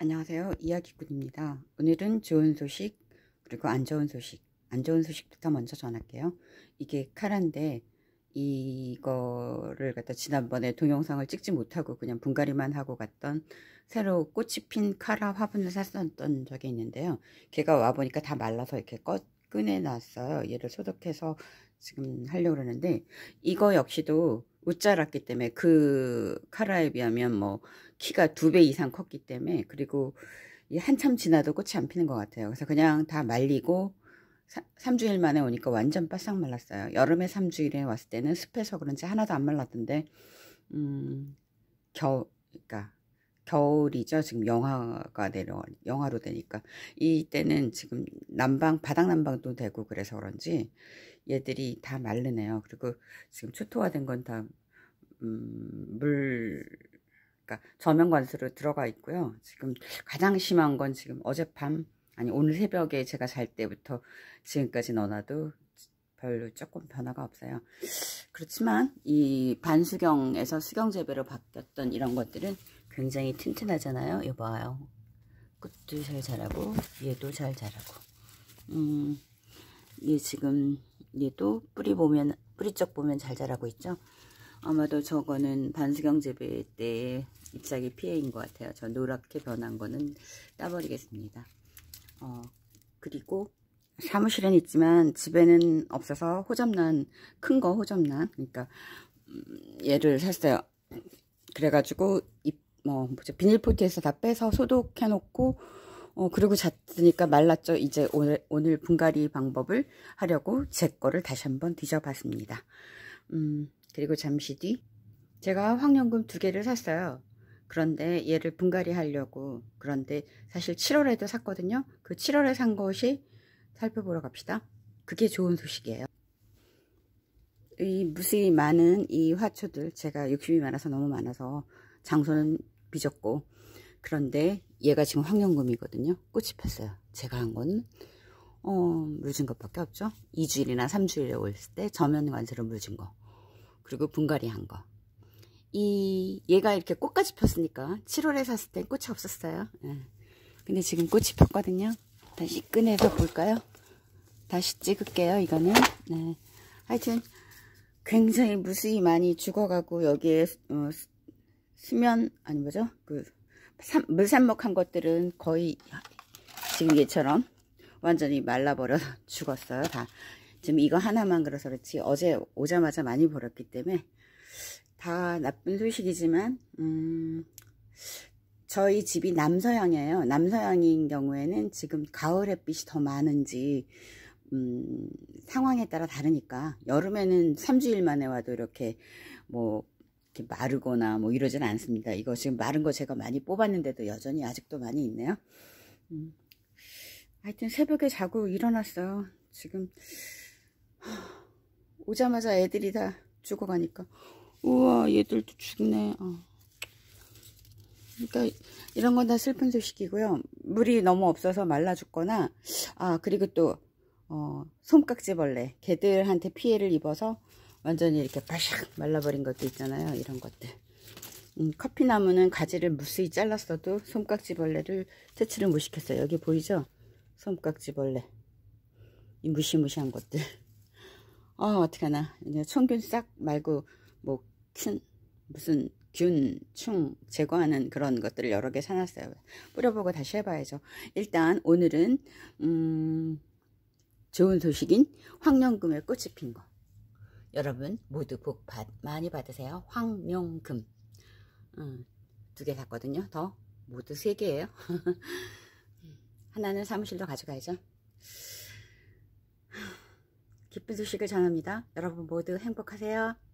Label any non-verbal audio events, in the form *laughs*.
안녕하세요 이야기꾼입니다 오늘은 좋은 소식 그리고 안 좋은 소식 안 좋은 소식부터 먼저 전할게요 이게 카란데 이거를 갖다 지난번에 동영상을 찍지 못하고 그냥 분갈이만 하고 갔던 새로 꽃이 핀 카라 아, 화분을 샀었던 적이 있는데요 걔가 와보니까 다 말라서 이렇게 꺼, 꺼내놨어요 얘를 소독해서 지금 하려고 그러는데 이거 역시도 웃 자랐기 때문에 그 카라에 비하면 뭐 키가 두 배 이상 컸기 때문에 그리고 한참 지나도 꽃이 안 피는 것 같아요. 그래서 그냥 다 말리고 3주일 만에 오니까 완전 바싹 말랐어요. 여름에 3주일에 왔을 때는 습해서 그런지 하나도 안 말랐던데 음, 겨울 그러니까 겨울이죠. 지금 영하가 내려 영하로 되니까 이때는 지금 난방 바닥 난방도 되고 그래서 그런지 얘들이 다 마르네요. 그리고 지금 초토화된 건다 음, 물 그러니까 저면 관수로 들어가 있고요. 지금 가장 심한 건 지금 어젯밤 아니 오늘 새벽에 제가 잘 때부터 지금까지 넣어놔도 별로 조금 변화가 없어요. 그렇지만 이 반수경에서 수경재배로 바뀌었던 이런 것들은 굉장히 튼튼하잖아요. 이거 봐요. 끝도 잘 자라고 얘도 잘 자라고 음, 얘 지금 얘도 뿌리 보면 뿌리 쪽 보면 잘 자라고 있죠. 아마도 저거는 반수경 재배 때 잎사귀 피해인 것 같아요. 저 노랗게 변한 거는 따버리겠습니다. 어, 그리고 사무실엔 있지만 집에는 없어서 호접란 큰 거 호접란 그러니까 음, 얘를 샀어요. 그래가지고 뭐 비닐포트에서 다 빼서 소독해놓고 어, 그리고 잤으니까 말랐죠. 이제 오늘, 오늘 분갈이 방법을 하려고 제 거를 다시 한 번 뒤져봤습니다. 음, 그리고 잠시 뒤 제가 황년금 두 개를 샀어요. 그런데 얘를 분갈이 하려고 그런데 사실 7월에도 샀거든요. 그 7월에 산 것이 살펴보러 갑시다. 그게 좋은 소식이에요. 이 무수히 많은 이 화초들 제가 욕심이 많아서 너무 많아서 장소는 빚었고 그런데 얘가 지금 황령금이거든요. 꽃이 폈어요. 제가 한건 어, 물진 것밖에 없죠. 2주일이나 3주일에 올 때 저면 관세로 물진 거 그리고 분갈이 한 거. 이 얘가 이렇게 꽃까지 폈으니까 7월에 샀을 땐 꽃이 없었어요. 예. 근데 지금 꽃이 폈거든요. 다시 꺼내서 볼까요? 다시 찍을게요. 이거는 네. 하여튼 굉장히 무수히 많이 죽어가고 여기에 어, 수면 아니 뭐죠? 그 물산목한 것들은 거의 지금 얘처럼 완전히 말라버려 *laughs* 죽었어요. 다 지금 이거 하나만 그래서 그렇지 어제 오자마자 많이 버렸기 때문에 다 나쁜 소식이지만 음, 저희 집이 남서양이에요남서양인 경우에는 지금 가을 햇빛이 더 많은지 음, 상황에 따라 다르니까 여름에는 3주일 만에 와도 이렇게 뭐 이렇게 마르거나 뭐 이러진 않습니다. 이거 지금 마른 거 제가 많이 뽑았는데도 여전히 아직도 많이 있네요. 음, 하여튼 새벽에 자고 일어났어요. 지금 오자마자 애들이 다 죽어가니까 우와 얘들도 죽네 어. 그러니까 이런 건 다 슬픈 소식이고요 물이 너무 없어서 말라 죽거나 아 그리고 또 어, 솜깍지벌레 개들한테 피해를 입어서 완전히 이렇게 바삭 말라버린 것도 있잖아요 이런 것들 음, 커피나무는 가지를 무수히 잘랐어도 솜깍지벌레를 퇴치를 못 시켰어요 여기 보이죠 솜깍지벌레 이 무시무시한 것들 어 어떡하나 이제 청균 싹 말고 뭐 균, 무슨 균, 충 제거하는 그런 것들을 여러 개 사놨어요. 뿌려보고 다시 해봐야죠. 일단 오늘은 음, 좋은 소식인 황룡금에 꽃이 핀 거. 여러분 모두 복 받, 많이 받으세요. 황룡금. 음, 어, 두개 샀거든요. 더 모두 세 개예요. *laughs* 하나는 사무실로 가져가야죠. 기쁜 소식을 전합니다. 여러분 모두 행복하세요.